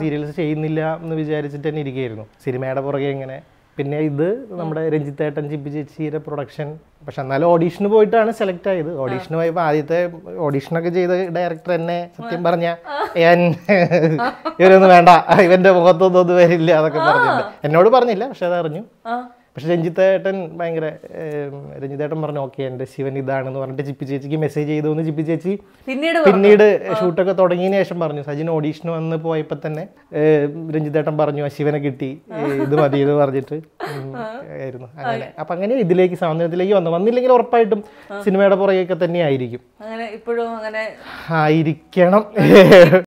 serials ചെയ്യുന്നില്ല എന്ന് വിചാരിച്ചിട്ട് തന്നെ ഇരിക്കുകയായിരുന്നു സിനിമയുടെ പുറകെ ഇങ്ങനെ പിന്നെ ഇത് നമ്മുടെ രഞ്ജിത്തേട്ടൻ ചിപ്പി ചേച്ചിയുടെ പ്രൊഡക്ഷൻ പക്ഷെ എന്നാലും ഓഡീഷന് പോയിട്ടാണ് സെലക്ട് ആയത് ഓഡീഷന് പോയപ്പോൾ ആദ്യത്തെ ഓഡീഷനൊക്കെ ചെയ്ത ഡയറക്ടർ എന്നെ സത്യം പറഞ്ഞ ഇവരൊന്നും വേണ്ട ഇവന്റെ മുഖത്തൊന്നും ഒന്നും വരില്ല അതൊക്കെ പറഞ്ഞിട്ടുണ്ട് എന്നോട് പറഞ്ഞില്ല പക്ഷെ അതറിഞ്ഞു പക്ഷെ രഞ്ജിത്തേട്ടൻ ഭയങ്കര രഞ്ജിത്തേട്ടൻ പറഞ്ഞു ഓക്കെ എൻ്റെ ശിവൻ ഇതാണെന്ന് പറഞ്ഞിട്ട് ജിപ്പി ചേച്ചിക്ക് മെസ്സേജ് ചെയ്തു എന്ന് ജിപ്പി ചേച്ചി പിന്നീട് പിന്നീട് ഷൂട്ടൊക്കെ തുടങ്ങിയതിന് ശേഷം പറഞ്ഞു സജിൻ ഓഡീഷന് വന്ന് പോയപ്പോൾ തന്നെ രഞ്ജിത്തേട്ടൻ പറഞ്ഞു ആ ശിവനെ കിട്ടി ഇത് മതി എന്ന് പറഞ്ഞിട്ട് ആയിരുന്നു അങ്ങനെ അപ്പം അങ്ങനെ ഇതിലേക്ക് സാന്ദ്രത്തിലേക്ക് വന്നു വന്നില്ലെങ്കിൽ ഉറപ്പായിട്ടും സിനിമയുടെ പുറകെയൊക്കെ തന്നെ ആയിരിക്കും ഇപ്പോഴും അങ്ങനെ ആയിരിക്കണം